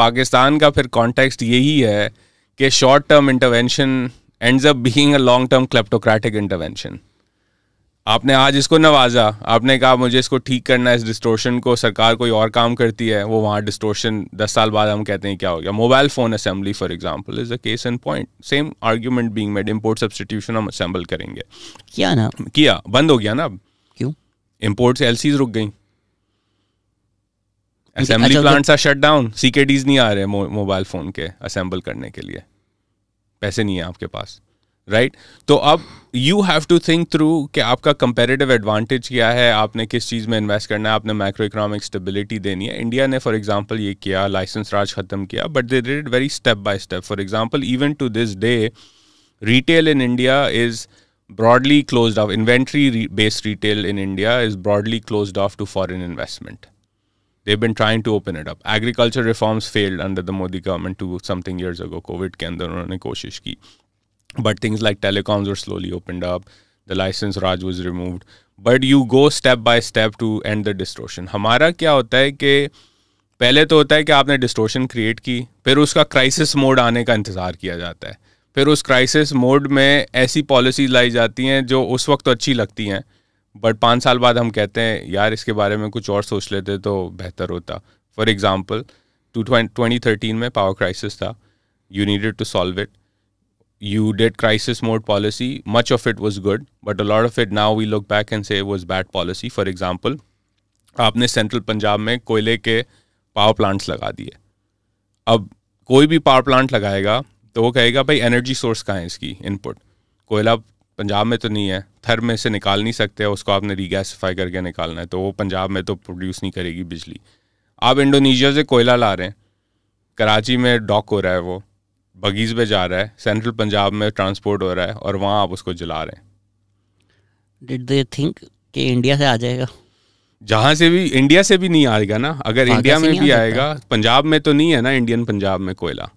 पाकिस्तान का फिर कॉन्टेक्स्ट यही है कि short term intervention ends up being a long term kleptocratic intervention आपने आज इसको नवाजा आपने कहा मुझे इसको ठीक करना है इस डिस्ट्रोशन को सरकार कोई और काम करती है वो वहाँ डिस्टोर्शन दस साल बाद हम कहते हैं क्या हो गया mobile phone assembly for example is a case in point same argument being made import substitution हम असेंबल करेंगे किया ना किया बंद हो गया ना अब क्यों इम्पोर्ट्स एल रुक गई assembly plants are shut down CKDs नहीं आ रहे मोबाइल फोन के असेंबल करने के लिए पैसे नहीं है आपके पास राइट right? तो अब you have to think through कि आपका कंपेरेटिव एडवांटेज क्या है आपने किस चीज़ में इन्वेस्ट करना है आपने माइक्रो इकोनॉमिक स्टेबिलिटी देनी है इंडिया ने फॉर एग्जांपल ये किया लाइसेंस राज ख़त्म किया but they did very step by step for example even to this day retail in India is broadly close of inventory based retail in India is broadly close of to foreign investment they've been trying to open it up agriculture reforms failed under the modi government two something years ago covid ke andar unhone koshish ki but things like telecoms were slowly opened up the license raj was removed but you go step by step to end the distortion hamara kya hota hai ke पहले तो होता है कि आपने distortion create की फिर उसका crisis mode आने का इंतज़ार किया जाता है फिर उस क्राइसिस मोड में ऐसी पॉलिसीज लाई जाती हैं जो उस वक्त तो अच्छी लगती हैं बट पाँच साल बाद हम कहते हैं यार इसके बारे में कुछ और सोच लेते तो बेहतर होता for example to twenty thirteen में पावर क्राइसिस था you needed to solve it you did crisis mode policy much of it was good but a lot of it now we look back and say was bad policy for example आपने central Punjab में कोयले के power plants लगा दिए अब कोई भी power plant लगाएगा तो वो कहेगा भाई एनर्जी सोर्स कहाँ है इसकी इनपुट कोयला पंजाब में तो नहीं है थर में से निकाल नहीं सकते उसको आपने रिगैसीफाई करके निकालना है तो वो पंजाब में तो प्रोड्यूस नहीं करेगी बिजली आप इंडोनेशिया से कोयला ला रहे हैं कराची में डॉक हो रहा है वो बगीज पे जा रहा है सेंट्रल पंजाब में ट्रांसपोर्ट हो रहा है और वहाँ आप उसको जला रहे हैं डिड दे थिंक कि इंडिया से आ जाएगा जहाँ से भी इंडिया से भी नहीं आएगा ना अगर इंडिया में भी आएगा पंजाब में तो नहीं है ना इंडियन पंजाब में कोयला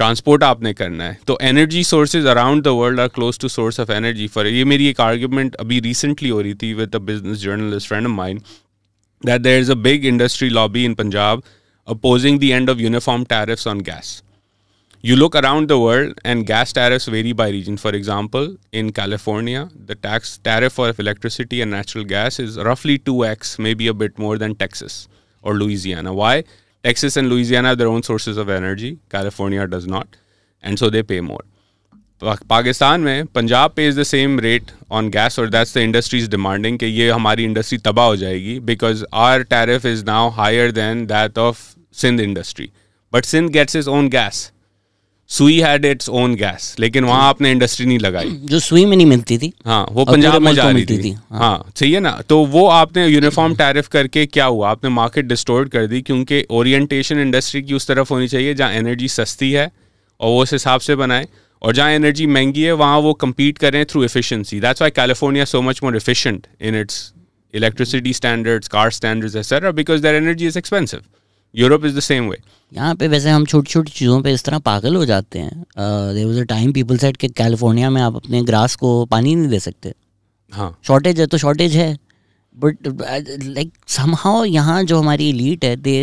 ट्रांसपोर्ट आपने करना है तो energy sources around the world are close to source of energy for ये मेरी एक आर्ग्यूमेंट अभी रिसेंटली हो रही थी with a business journalist friend of mine that there is a big industry lobby in Punjab opposing the end of uniform tariffs on gas You look around the world, and gas tariffs vary by region. For example, in California, the tax tariff for electricity and natural gas is roughly 2x, maybe a bit more than Texas or Louisiana. Why? Texas and Louisiana have their own sources of energy. California does not, and so they pay more. Pakistan में पंजाब पे is the same rate on gas और that's the industries demanding कि ये हमारी industry तबाह हो जाएगी because our tariff is now higher than that of Sindh industry but Sindh gets its own gas Sui had its own gas लेकिन वहाँ आपने इंडस्ट्री नहीं लगाई जो सुई में नहीं मिलती थी हाँ वो पंजाब में जा रही थी, थी हाँ।, हाँ, सही है ना तो वो आपने यूनिफॉर्म टैरिफ करके क्या हुआ आपने मार्केट डिस्टोर्ड कर दी क्योंकि ओरिएंटेशन इंडस्ट्री की उस तरफ होनी चाहिए जहाँ एनर्जी सस्ती है और वो उस हिसाब से बनाए और जहाँ एनर्जी महंगी है वहाँ वो कम्पीट करें through efficiency that's why California so much more efficient in its electricity standards car standards etcetera because their energy is expensive Europe is the same way यहाँ पे वैसे हम छोटी छोटी चीज़ों पे इस तरह पागल हो जाते हैं there was a time people said कि कैलिफोर्निया में आप अपने ग्रास को पानी नहीं दे सकते हाँ शॉर्टेज है तो शॉर्टेज है बट लाइक समहाओ यहाँ जो हमारी इलीट है दे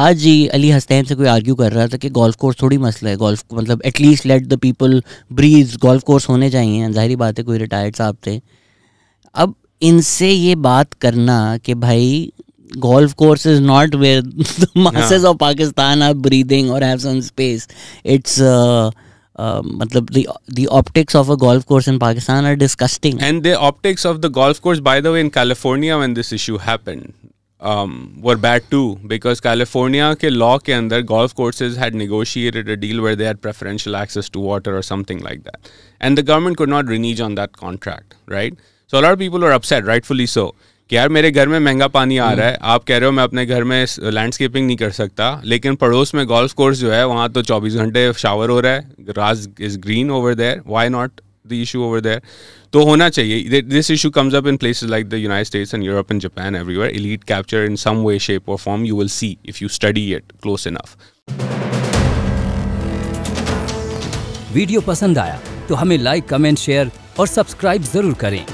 आज ही अली हस्तैन से कोई आर्ग्यू कर रहा था कि गोल्फ कोर्स थोड़ी मसला है गोल्फ मतलब at least let the people breathe golf course होने चाहिए जाहिर बात है कोई रिटायर्ड साहब थे अब इनसे ये बात करना कि भाई golf course is not where the masses of Pakistan are breathing or have some space. It's uh, uh, the the optics of a golf course in Pakistan are disgusting. And the optics of the golf course, by the way, in California when this issue happened, um, were bad too because California ke law ke under golf courses had negotiated a deal where they had preferential access to water or something like that, and the government could not renege on that contract, right? So a lot of people were upset, rightfully so. कि यार मेरे घर में महंगा पानी आ रहा है हम्म। आप कह रहे हो मैं अपने घर में लैंडस्केपिंग नहीं कर सकता लेकिन पड़ोस में गोल्फ कोर्स जो है वहाँ तो 24 घंटे शावर हो रहा है grass is green over there why not the issue over there तो होना चाहिए this issue comes up in places like the United States and Europe and Japan everywhere elite capture in some way shape or form you will see if you study it close enough video पसंद आया तो हमें like comment share और subscribe जरूर करें